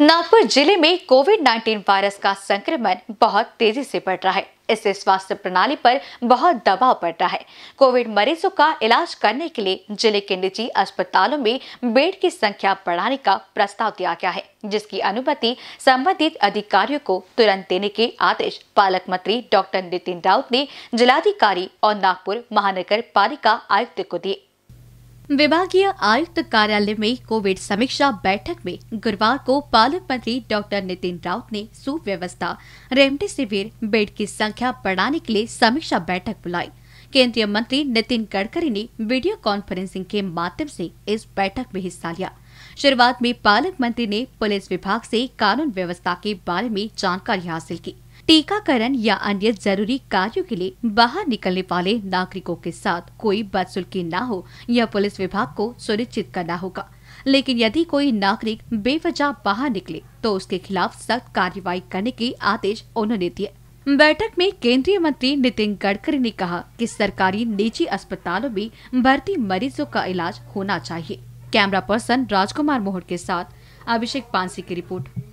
नागपुर जिले में Covid 19 virus का संक्रमण बहुत तेजी से बढ़ रहा है इससे स्वास्थ्य प्रणाली पर बहुत दबाव पड़ रहा है कोविड मरीजों का इलाज करने के लिए जिले के निजी अस्पतालों में बेड की संख्या बढ़ाने का प्रस्ताव दिया गया है जिसकी अनुमति संबंधित अधिकारियों को तुरंत देने के आदेश पालक मंत्री डॉक्टर नितिन राउत ने जिलाधिकारी और नागपुर महानगर पालिका आयुक्त को दिए विभागीय आयुक्त कार्यालय में कोविड समीक्षा बैठक में गुरुवार को पालक मंत्री डॉक्टर नितिन राउत ने सुव्यवस्था रेमडेसिविर बेड की संख्या बढ़ाने के लिए समीक्षा बैठक बुलाई केंद्रीय मंत्री नितिन गडकरी ने वीडियो कॉन्फ्रेंसिंग के माध्यम से इस बैठक में हिस्सा लिया शुरुआत में पालक मंत्री ने पुलिस विभाग से कानून व्यवस्था के बारे में जानकारी हासिल की टीकाकरण या अन्य जरूरी कार्यों के लिए बाहर निकलने वाले नागरिकों के साथ कोई बदसुल्की न हो यह पुलिस विभाग को सुनिश्चित करना होगा लेकिन यदि कोई नागरिक बेवजह बाहर निकले तो उसके खिलाफ सख्त कार्यवाही करने के आदेश उन्होंने दिए बैठक में केंद्रीय मंत्री नितिन गडकरी ने कहा कि सरकारी निजी अस्पतालों में भर्ती मरीजों का इलाज होना चाहिए कैमरा पर्सन राजकुमार मोहर के साथ अभिषेक पांसी की रिपोर्ट